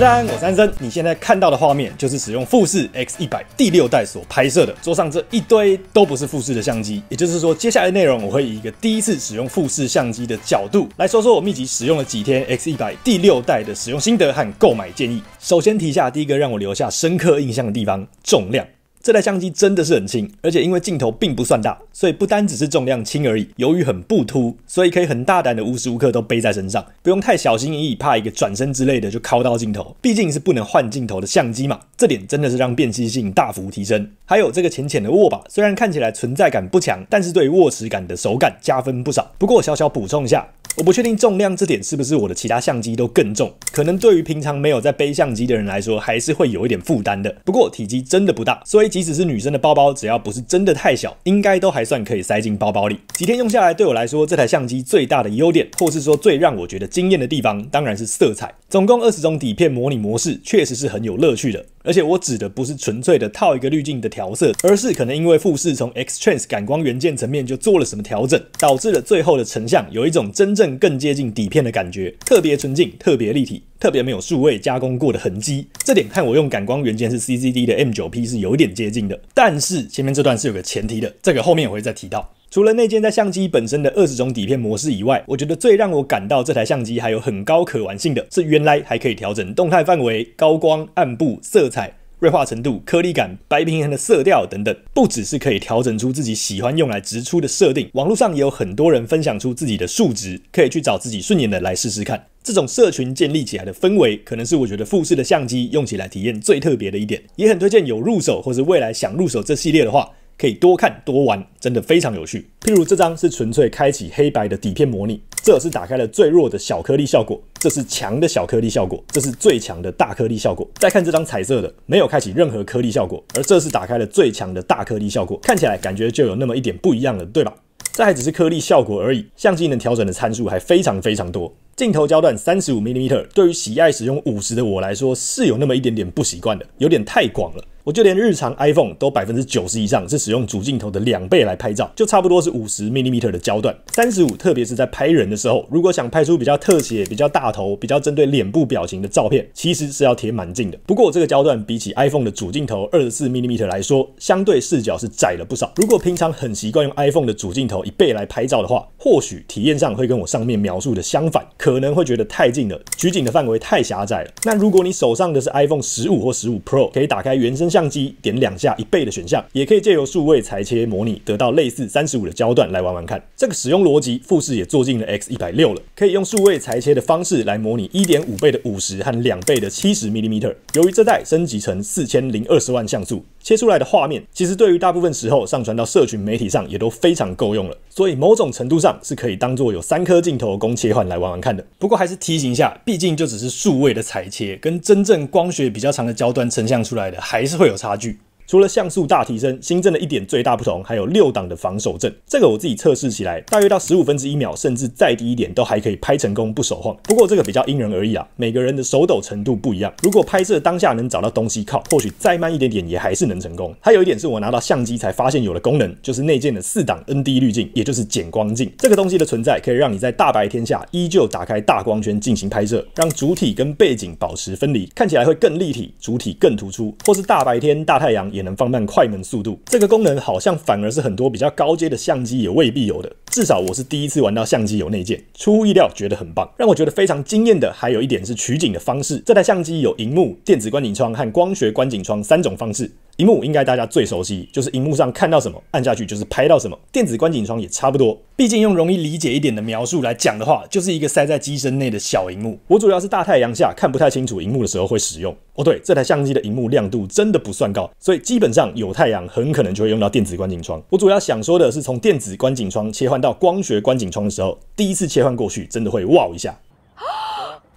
大家好，我三生。你现在看到的画面就是使用富士 X 一百第六代所拍摄的。桌上这一堆都不是富士的相机，也就是说，接下来内容我会以一个第一次使用富士相机的角度来说说我密集使用了几天 X 一百第六代的使用心得和购买建议。首先提下第一个让我留下深刻印象的地方——重量。这台相机真的是很轻，而且因为镜头并不算大，所以不单只是重量轻而已。由于很不突，所以可以很大胆的无时无刻都背在身上，不用太小心翼翼，怕一个转身之类的就敲到镜头。毕竟是不能换镜头的相机嘛，这点真的是让便携性大幅提升。还有这个浅浅的握把，虽然看起来存在感不强，但是对握持感的手感加分不少。不过小小补充一下。我不确定重量这点是不是我的其他相机都更重，可能对于平常没有在背相机的人来说，还是会有一点负担的。不过体积真的不大，所以即使是女生的包包，只要不是真的太小，应该都还算可以塞进包包里。几天用下来，对我来说，这台相机最大的优点，或是说最让我觉得惊艳的地方，当然是色彩。总共二十种底片模拟模式，确实是很有乐趣的。而且我指的不是纯粹的套一个滤镜的调色，而是可能因为富士从 X Trans 感光元件层面就做了什么调整，导致了最后的成像有一种真正更接近底片的感觉，特别纯净，特别立体，特别没有数位加工过的痕迹。这点看我用感光元件是 CCD 的 M9P 是有点接近的。但是前面这段是有个前提的，这个后面我会再提到。除了内建在相机本身的二十种底片模式以外，我觉得最让我感到这台相机还有很高可玩性的是，原来还可以调整动态范围、高光、暗部、色彩、锐化程度、颗粒感、白平衡的色调等等。不只是可以调整出自己喜欢用来直出的设定，网络上也有很多人分享出自己的数值，可以去找自己顺眼的来试试看。这种社群建立起来的氛围，可能是我觉得富士的相机用起来体验最特别的一点，也很推荐有入手或是未来想入手这系列的话。可以多看多玩，真的非常有趣。譬如这张是纯粹开启黑白的底片模拟，这是打开了最弱的小颗粒效果，这是强的小颗粒效果，这是最强的大颗粒效果。再看这张彩色的，没有开启任何颗粒效果，而这是打开了最强的大颗粒效果，看起来感觉就有那么一点不一样了，对吧？这还只是颗粒效果而已，相机能调整的参数还非常非常多。镜头焦段三十五 m 对于喜爱使用五十的我来说是有那么一点点不习惯的，有点太广了。我就连日常 iPhone 都百分之九十以上是使用主镜头的两倍来拍照，就差不多是五十 m i i m e t e r 的焦段，三十五。特别是在拍人的时候，如果想拍出比较特写、比较大头、比较针对脸部表情的照片，其实是要贴蛮近的。不过这个焦段比起 iPhone 的主镜头二十四 m i i m e t e r 来说，相对视角是窄了不少。如果平常很习惯用 iPhone 的主镜头一倍来拍照的话，或许体验上会跟我上面描述的相反，可能会觉得太近了，取景的范围太狭窄了。那如果你手上的是 iPhone 十五或十五 Pro，可以打开原生。相机点两下一倍的选项，也可以借由数位裁切模拟得到类似三十五的焦段来玩玩看。这个使用逻辑，富士也做进了 X 一百六了，可以用数位裁切的方式来模拟一点五倍的五十和两倍的七十毫米。由于这代升级成四千零二十万像素。切出来的画面，其实对于大部分时候上传到社群媒体上也都非常够用了，所以某种程度上是可以当做有三颗镜头供切换来玩玩看的。不过还是提醒一下，毕竟就只是数位的裁切，跟真正光学比较长的焦段成像出来的，还是会有差距。除了像素大提升，新增的一点最大不同，还有六档的防守阵。这个我自己测试起来，大约到十五分之一秒，甚至再低一点，都还可以拍成功，不手晃。不过这个比较因人而异啊，每个人的手抖程度不一样。如果拍摄当下能找到东西靠，或许再慢一点点也还是能成功。还有一点是我拿到相机才发现有的功能，就是内建的四档 ND 滤镜，也就是减光镜。这个东西的存在，可以让你在大白天下依旧打开大光圈进行拍摄，让主体跟背景保持分离，看起来会更立体，主体更突出。或是大白天大太阳也。也能放慢快门速度，这个功能好像反而是很多比较高阶的相机也未必有的，至少我是第一次玩到相机有内建，出乎意料，觉得很棒。让我觉得非常惊艳的还有一点是取景的方式，这台相机有荧幕、电子观景窗和光学观景窗三种方式。荧幕应该大家最熟悉，就是荧幕上看到什么，按下去就是拍到什么。电子观景窗也差不多，毕竟用容易理解一点的描述来讲的话，就是一个塞在机身内的小荧幕。我主要是大太阳下看不太清楚荧幕的时候会使用。哦，对，这台相机的荧幕亮度真的不算高，所以基本上有太阳很可能就会用到电子观景窗。我主要想说的是，从电子观景窗切换到光学观景窗的时候，第一次切换过去真的会哇一下。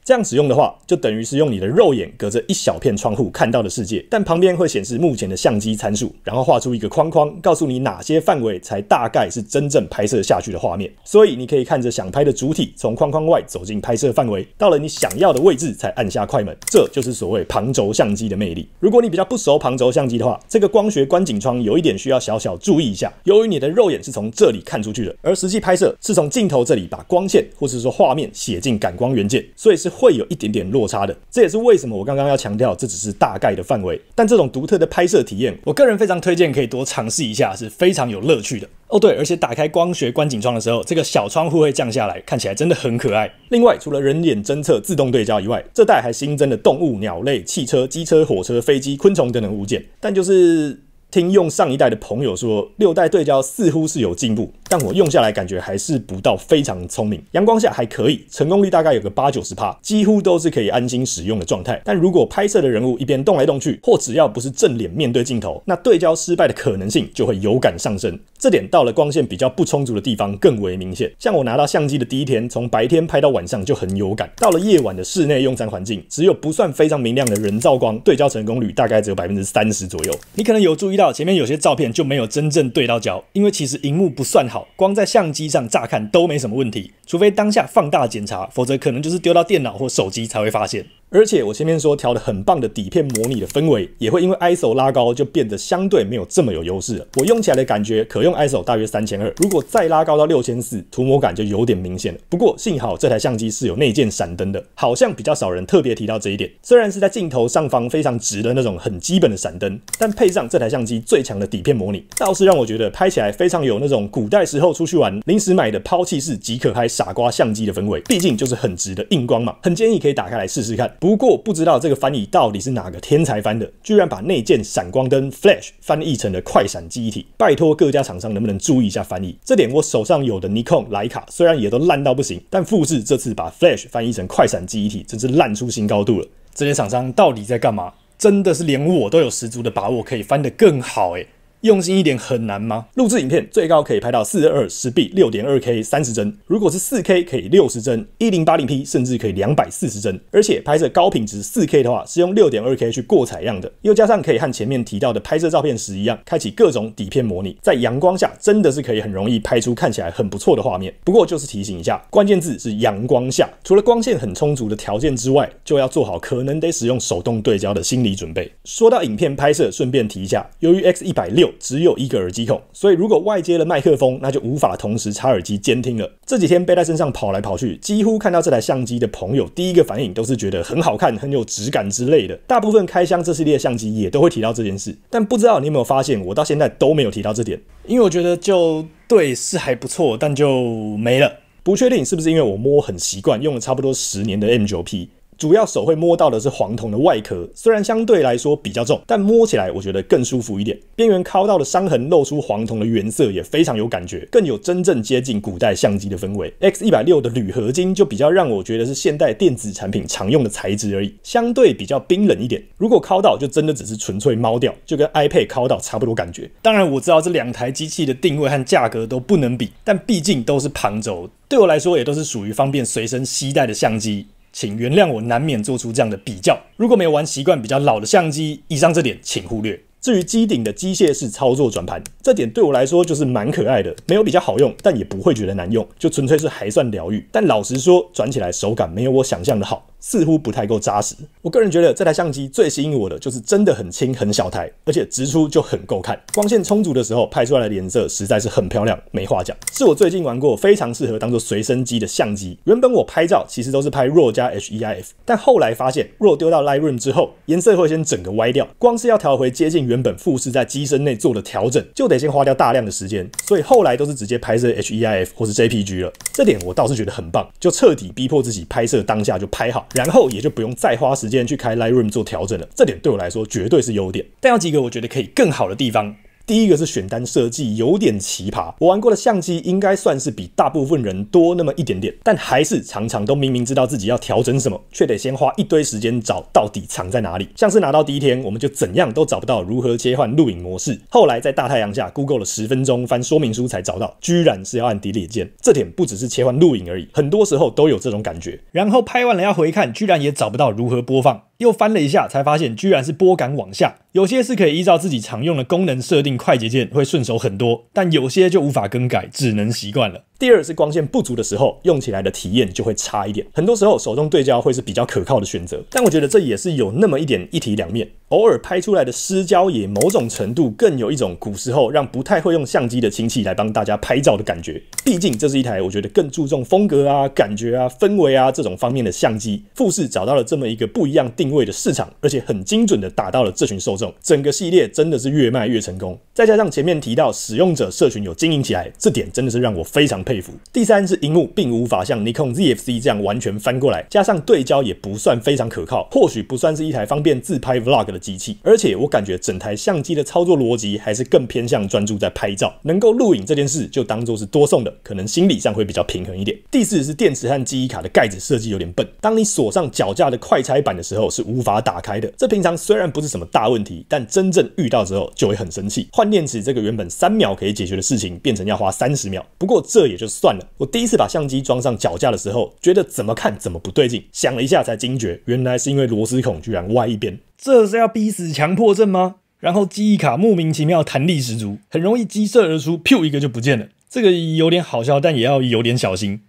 这样使用的话，就等于是用你的肉眼隔着一小片窗户看到的世界，但旁边会显示目前的相机参数，然后画出一个框框，告诉你哪些范围才大概是真正拍摄下去的画面。所以你可以看着想拍的主体从框框外走进拍摄范围，到了你想要的位置才按下快门。这就是所谓旁轴相机的魅力。如果你比较不熟旁轴相机的话，这个光学观景窗有一点需要小小注意一下。由于你的肉眼是从这里看出去的，而实际拍摄是从镜头这里把光线或是说画面写进感光元件，所以是。会有一点点落差的，这也是为什么我刚刚要强调，这只是大概的范围。但这种独特的拍摄体验，我个人非常推荐，可以多尝试一下，是非常有乐趣的。哦，对，而且打开光学观景窗的时候，这个小窗户会降下来，看起来真的很可爱。另外，除了人脸侦测、自动对焦以外，这代还新增了动物、鸟类、汽车、机车、火车、飞机、昆虫等等物件。但就是听用上一代的朋友说，六代对焦似乎是有进步。但我用下来感觉还是不到非常聪明，阳光下还可以，成功率大概有个八九十帕，几乎都是可以安心使用的状态。但如果拍摄的人物一边动来动去，或只要不是正脸面对镜头，那对焦失败的可能性就会有感上升。这点到了光线比较不充足的地方更为明显。像我拿到相机的第一天，从白天拍到晚上就很有感。到了夜晚的室内用餐环境，只有不算非常明亮的人造光，对焦成功率大概只有百分之三十左右。你可能有注意到前面有些照片就没有真正对到焦，因为其实荧幕不算好。光在相机上乍看都没什么问题，除非当下放大检查，否则可能就是丢到电脑或手机才会发现。而且我前面说调的很棒的底片模拟的氛围，也会因为 ISO 拉高就变得相对没有这么有优势。了。我用起来的感觉，可用 ISO 大约三千二，如果再拉高到六千四，涂抹感就有点明显了。不过幸好这台相机是有内建闪灯的，好像比较少人特别提到这一点。虽然是在镜头上方非常直的那种很基本的闪灯，但配上这台相机最强的底片模拟，倒是让我觉得拍起来非常有那种古代。时候出去玩，临时买的抛弃式即可拍傻瓜相机的氛围，毕竟就是很值的硬光嘛，很建议可以打开来试试看。不过不知道这个翻译到底是哪个天才翻的，居然把内件闪光灯 flash 翻译成了快闪记忆体，拜托各家厂商能不能注意一下翻译？这点我手上有的尼康、徕卡虽然也都烂到不行，但富士这次把 flash 翻译成快闪记忆体，真是烂出新高度了。这些厂商到底在干嘛？真的是连我都有十足的把握可以翻得更好哎。用心一点很难吗？录制影片最高可以拍到四二十 B 六点二 K 三十帧，如果是四 K 可以六十帧一零八零 P，甚至可以两百四十帧。而且拍摄高品质四 K 的话，是用六点二 K 去过采样的，又加上可以和前面提到的拍摄照片时一样，开启各种底片模拟，在阳光下真的是可以很容易拍出看起来很不错的画面。不过就是提醒一下，关键字是阳光下，除了光线很充足的条件之外，就要做好可能得使用手动对焦的心理准备。说到影片拍摄，顺便提一下，由于 X 一百六。只有一个耳机孔，所以如果外接了麦克风，那就无法同时插耳机监听了。这几天背在身上跑来跑去，几乎看到这台相机的朋友，第一个反应都是觉得很好看、很有质感之类的。大部分开箱这系列相机也都会提到这件事，但不知道你有没有发现，我到现在都没有提到这点，因为我觉得就对是还不错，但就没了。不确定是不是因为我摸很习惯，用了差不多十年的 M9P。主要手会摸到的是黄铜的外壳，虽然相对来说比较重，但摸起来我觉得更舒服一点。边缘敲到的伤痕露出黄铜的原色也非常有感觉，更有真正接近古代相机的氛围。X 一百六的铝合金就比较让我觉得是现代电子产品常用的材质而已，相对比较冰冷一点。如果敲到，就真的只是纯粹猫掉，就跟 iPad 敲到差不多感觉。当然我知道这两台机器的定位和价格都不能比，但毕竟都是旁轴，对我来说也都是属于方便随身携带的相机。请原谅我难免做出这样的比较。如果没有玩习惯比较老的相机，以上这点请忽略。至于机顶的机械式操作转盘，这点对我来说就是蛮可爱的，没有比较好用，但也不会觉得难用，就纯粹是还算疗愈。但老实说，转起来手感没有我想象的好。似乎不太够扎实。我个人觉得这台相机最吸引我的就是真的很轻很小台，而且直出就很够看。光线充足的时候拍出来的颜色实在是很漂亮，没话讲。是我最近玩过非常适合当做随身机的相机。原本我拍照其实都是拍 RAW 加 HEIF，但后来发现 RAW 丢到 Lightroom 之后，颜色会先整个歪掉。光是要调回接近原本富士在机身内做的调整，就得先花掉大量的时间。所以后来都是直接拍摄 HEIF 或者 JPG 了。这点我倒是觉得很棒，就彻底逼迫自己拍摄当下就拍好。然后也就不用再花时间去开 Lightroom 做调整了，这点对我来说绝对是优点。但有几个我觉得可以更好的地方。第一个是选单设计有点奇葩，我玩过的相机应该算是比大部分人多那么一点点，但还是常常都明明知道自己要调整什么，却得先花一堆时间找到底藏在哪里。像是拿到第一天，我们就怎样都找不到如何切换录影模式，后来在大太阳下 Google 了十分钟，翻说明书才找到，居然是要按 Delete 键。这点不只是切换录影而已，很多时候都有这种感觉。然后拍完了要回看，居然也找不到如何播放。又翻了一下，才发现居然是波杆往下。有些是可以依照自己常用的功能设定快捷键，会顺手很多，但有些就无法更改，只能习惯了。第二是光线不足的时候，用起来的体验就会差一点。很多时候，手动对焦会是比较可靠的选择。但我觉得这也是有那么一点一体两面。偶尔拍出来的失焦，也某种程度更有一种古时候让不太会用相机的亲戚来帮大家拍照的感觉。毕竟这是一台我觉得更注重风格啊、感觉啊、氛围啊这种方面的相机。富士找到了这么一个不一样定位的市场，而且很精准的打到了这群受众。整个系列真的是越卖越成功。再加上前面提到使用者社群有经营起来，这点真的是让我非常佩。第三是荧幕，并无法像 Nikon ZFC 这样完全翻过来，加上对焦也不算非常可靠，或许不算是一台方便自拍 vlog 的机器。而且我感觉整台相机的操作逻辑还是更偏向专注在拍照，能够录影这件事就当做是多送的，可能心理上会比较平衡一点。第四是电池和记忆卡的盖子设计有点笨，当你锁上脚架的快拆板的时候是无法打开的。这平常虽然不是什么大问题，但真正遇到之后就会很生气。换电池这个原本三秒可以解决的事情，变成要花三十秒。不过这。也就算了。我第一次把相机装上脚架的时候，觉得怎么看怎么不对劲，想了一下才惊觉，原来是因为螺丝孔居然歪一边。这是要逼死强迫症吗？然后记忆卡莫名其妙弹力十足，很容易击射而出，噗一个就不见了。这个有点好笑，但也要有点小心。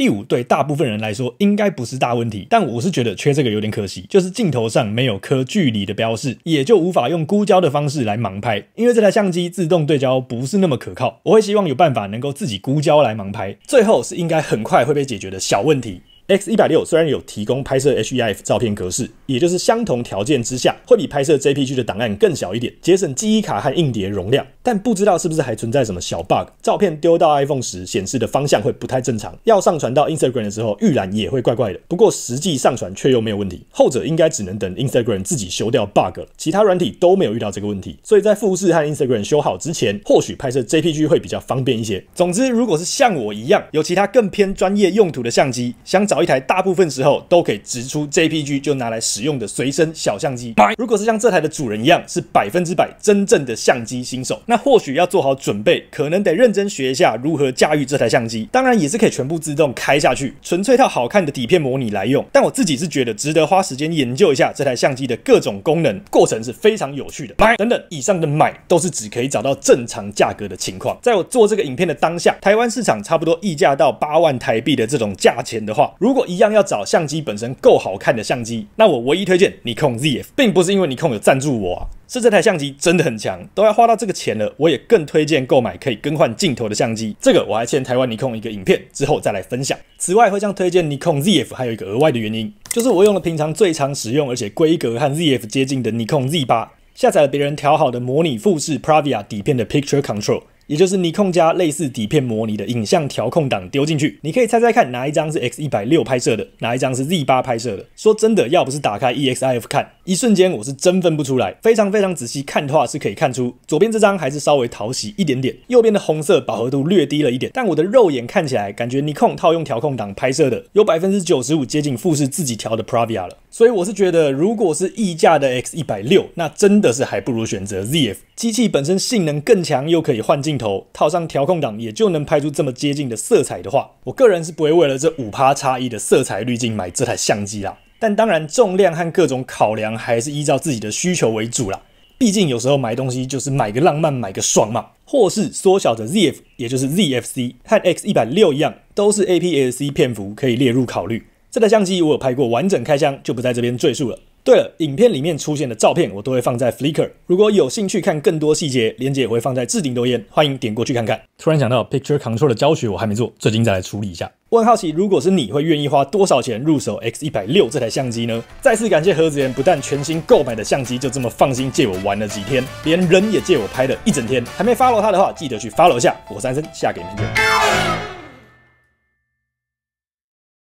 第五，对大部分人来说应该不是大问题，但我是觉得缺这个有点可惜，就是镜头上没有刻距离的标示，也就无法用估焦的方式来盲拍，因为这台相机自动对焦不是那么可靠，我会希望有办法能够自己估焦来盲拍。最后是应该很快会被解决的小问题。X 一百六虽然有提供拍摄 HEIF 照片格式，也就是相同条件之下会比拍摄 JPG 的档案更小一点，节省记忆卡和硬碟容量。但不知道是不是还存在什么小 bug，照片丢到 iPhone 时显示的方向会不太正常，要上传到 Instagram 的时候预览也会怪怪的。不过实际上传却又没有问题，后者应该只能等 Instagram 自己修掉 bug 了。其他软体都没有遇到这个问题，所以在富士和 Instagram 修好之前，或许拍摄 JPG 会比较方便一些。总之，如果是像我一样有其他更偏专业用途的相机，想找。一台大部分时候都可以直出 JPG 就拿来使用的随身小相机。如果是像这台的主人一样是百分之百真正的相机新手，那或许要做好准备，可能得认真学一下如何驾驭这台相机。当然也是可以全部自动开下去，纯粹靠好看的底片模拟来用。但我自己是觉得值得花时间研究一下这台相机的各种功能，过程是非常有趣的。买，等等，以上的买都是只可以找到正常价格的情况。在我做这个影片的当下，台湾市场差不多溢价到八万台币的这种价钱的话，如如果一样要找相机本身够好看的相机，那我唯一推荐尼 n ZF，并不是因为 k 尼 n 有赞助我啊，是这台相机真的很强，都要花到这个钱了，我也更推荐购买可以更换镜头的相机。这个我还欠台湾尼 n 一个影片，之后再来分享。此外，会向推荐尼 n ZF 还有一个额外的原因，就是我用了平常最常使用而且规格和 ZF 接近的尼 n Z8，下载了别人调好的模拟富士 Pravia 底片的 Picture Control。也就是尼控加类似底片模拟的影像调控档丢进去，你可以猜猜看哪一张是 X 一百六拍摄的，哪一张是 Z 八拍摄的。说真的，要不是打开 EXIF 看，一瞬间我是真分不出来。非常非常仔细看的话，是可以看出左边这张还是稍微讨喜一点点，右边的红色饱和度略低了一点。但我的肉眼看起来，感觉尼控套用调控档拍摄的，有百分之九十五接近富士自己调的 Pravia 了。所以我是觉得，如果是溢价的 X 一百六，那真的是还不如选择 ZF 机器本身性能更强，又可以换进。头套上调控档也就能拍出这么接近的色彩的话，我个人是不会为了这五趴差异的色彩滤镜买这台相机啦。但当然重量和各种考量还是依照自己的需求为主啦。毕竟有时候买东西就是买个浪漫，买个爽嘛。或是缩小的 ZF，也就是 ZFC 和 X 一百六一样，都是 APS-C 片幅可以列入考虑。这台相机我有拍过完整开箱，就不在这边赘述了。对了，影片里面出现的照片我都会放在 Flickr，如果有兴趣看更多细节，链接会放在置顶留言，欢迎点过去看看。突然想到，Picture Control 的教学我还没做，最近再来处理一下。问好奇，如果是你会愿意花多少钱入手 X 一百六这台相机呢？再次感谢何子源，不但全新购买的相机就这么放心借我玩了几天，连人也借我拍了一整天。还没 follow 他的话，记得去 follow 下。我是三生，下个影片见。